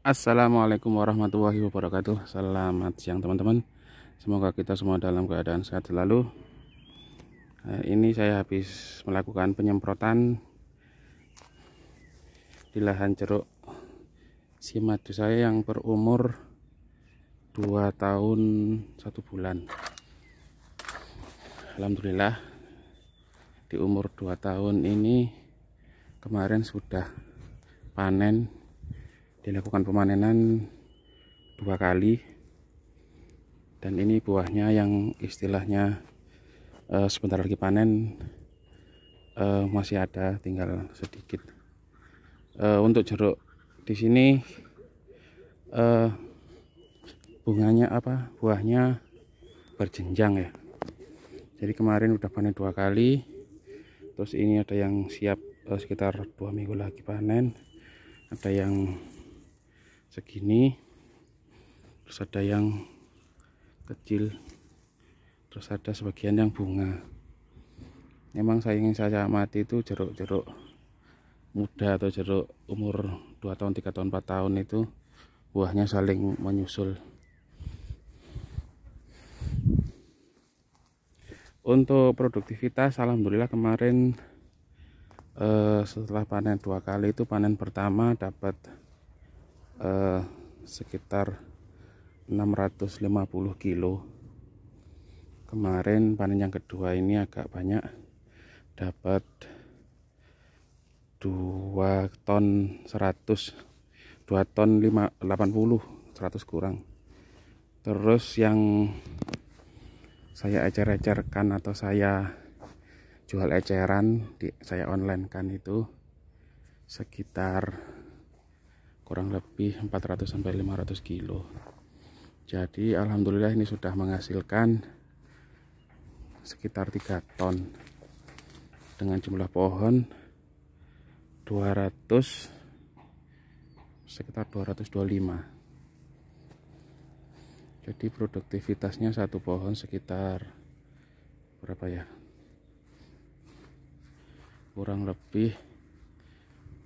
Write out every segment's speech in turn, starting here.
Assalamualaikum warahmatullahi wabarakatuh Selamat siang teman-teman Semoga kita semua dalam keadaan sehat selalu eh, Ini saya habis melakukan penyemprotan Di lahan jeruk Si madu saya yang berumur 2 tahun 1 bulan Alhamdulillah Di umur 2 tahun ini Kemarin sudah panen dilakukan pemanenan dua kali dan ini buahnya yang istilahnya uh, sebentar lagi panen uh, masih ada tinggal sedikit uh, untuk jeruk di sini uh, bunganya apa buahnya berjenjang ya jadi kemarin udah panen dua kali terus ini ada yang siap uh, sekitar dua minggu lagi panen ada yang segini terus ada yang kecil terus ada sebagian yang bunga memang saya ingin saya amati itu jeruk-jeruk muda atau jeruk umur 2 tahun 3 tahun 4 tahun itu buahnya saling menyusul untuk produktivitas Alhamdulillah kemarin eh, setelah panen dua kali itu panen pertama dapat eh, sekitar 650 kilo kemarin panen yang kedua ini agak banyak dapat 2 ton 100 2 ton 5, 80 100 kurang terus yang saya ecer-ecerkan atau saya jual eceran di, saya online kan itu sekitar kurang lebih 400 sampai 500 kilo jadi Alhamdulillah ini sudah menghasilkan sekitar 3 ton dengan jumlah pohon 200 sekitar 225 jadi produktivitasnya satu pohon sekitar berapa ya kurang lebih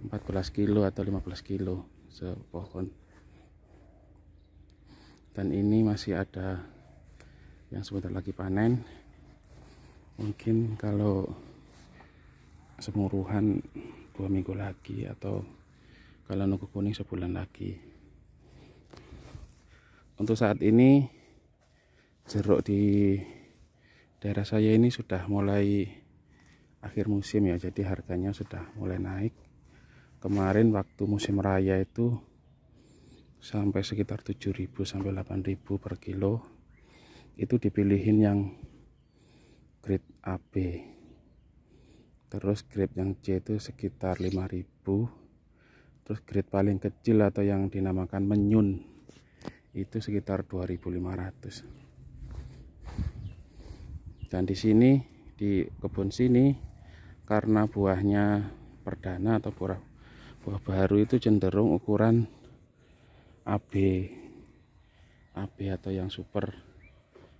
14 kilo atau 15 kilo sepohon dan ini masih ada yang sebentar lagi panen mungkin kalau semuruhan dua minggu lagi atau kalau nunggu kuning sebulan lagi untuk saat ini jeruk di daerah saya ini sudah mulai akhir musim ya jadi harganya sudah mulai naik kemarin waktu musim raya itu sampai sekitar 7000 sampai 8000 per kilo itu dipilihin yang grade AB terus grade yang C itu sekitar 5000 terus grade paling kecil atau yang dinamakan menyun itu sekitar 2500 dan di sini di kebun sini karena buahnya perdana atau buah buah baru itu cenderung ukuran AB AB atau yang super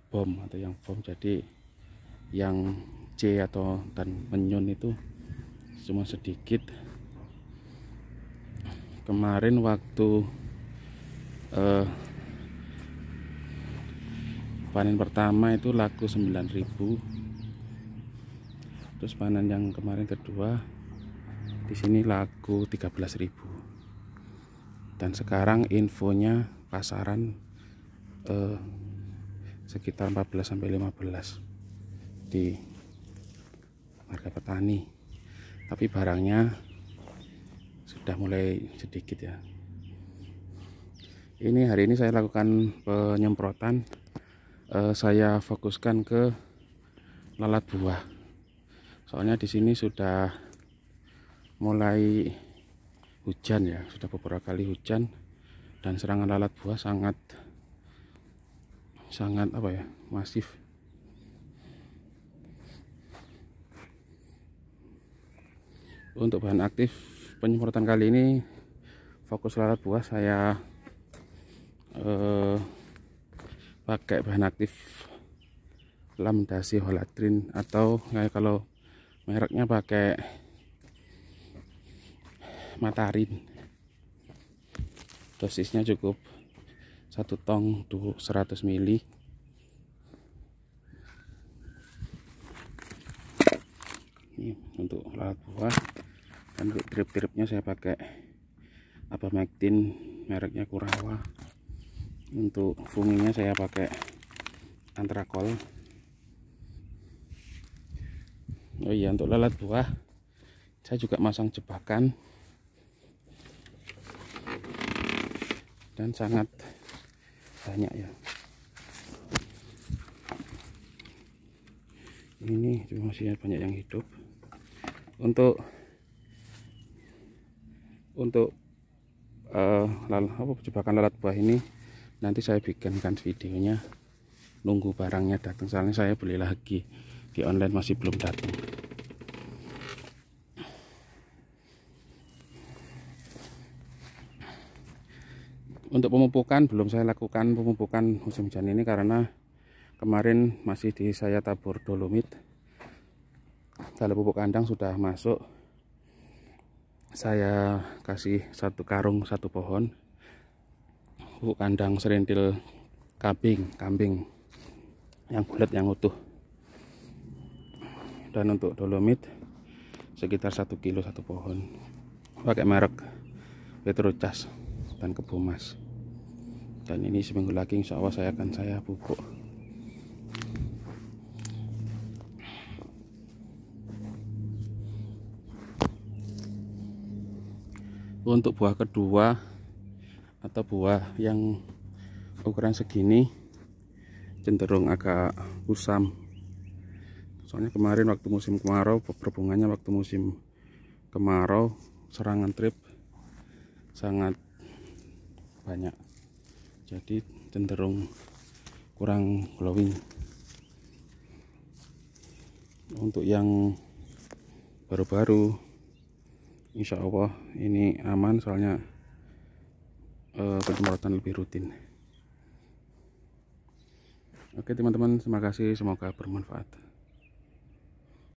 bom atau yang bom jadi yang C atau dan menyun itu cuma sedikit kemarin waktu eh, panen pertama itu laku 9000 terus panen yang kemarin kedua di sini laku 13.000 dan sekarang infonya pasaran eh, sekitar 14 sampai 15 di harga petani tapi barangnya sudah mulai sedikit ya ini hari ini saya lakukan penyemprotan eh, saya fokuskan ke lalat buah soalnya di sini sudah mulai hujan ya sudah beberapa kali hujan dan serangan lalat buah sangat sangat apa ya masif untuk bahan aktif penyemprotan kali ini fokus lalat buah saya eh, pakai bahan aktif lamdasi holatrin atau ya, kalau mereknya pakai matahari dosisnya cukup satu tong tuh 100 mili ini untuk lalat buah dan untuk drip-dripnya saya pakai apa abamectin mereknya Kurawa untuk fuminya saya pakai antrakol oh iya untuk lalat buah saya juga masang jebakan dan sangat banyak ya ini masih banyak yang hidup untuk untuk uh, apa, jebakan lalat buah ini nanti saya bikinkan videonya nunggu barangnya datang soalnya saya beli lagi di online masih belum datang untuk pemupukan belum saya lakukan pemupukan musim hujan ini karena kemarin masih di saya tabur dolomit kalau pupuk kandang sudah masuk saya kasih satu karung satu pohon pupuk kandang serintil kambing kambing yang bulat yang utuh dan untuk dolomit sekitar satu kilo satu pohon pakai merek Petrocas kebo mas dan ini seminggu lagi insya Allah saya akan saya pupuk untuk buah kedua atau buah yang ukuran segini cenderung agak kusam soalnya kemarin waktu musim kemarau berbunganya waktu musim kemarau serangan trip sangat banyak jadi cenderung kurang glowing untuk yang baru-baru Insya Allah ini aman soalnya uh, eh, penyemprotan lebih rutin Oke teman-teman terima kasih semoga bermanfaat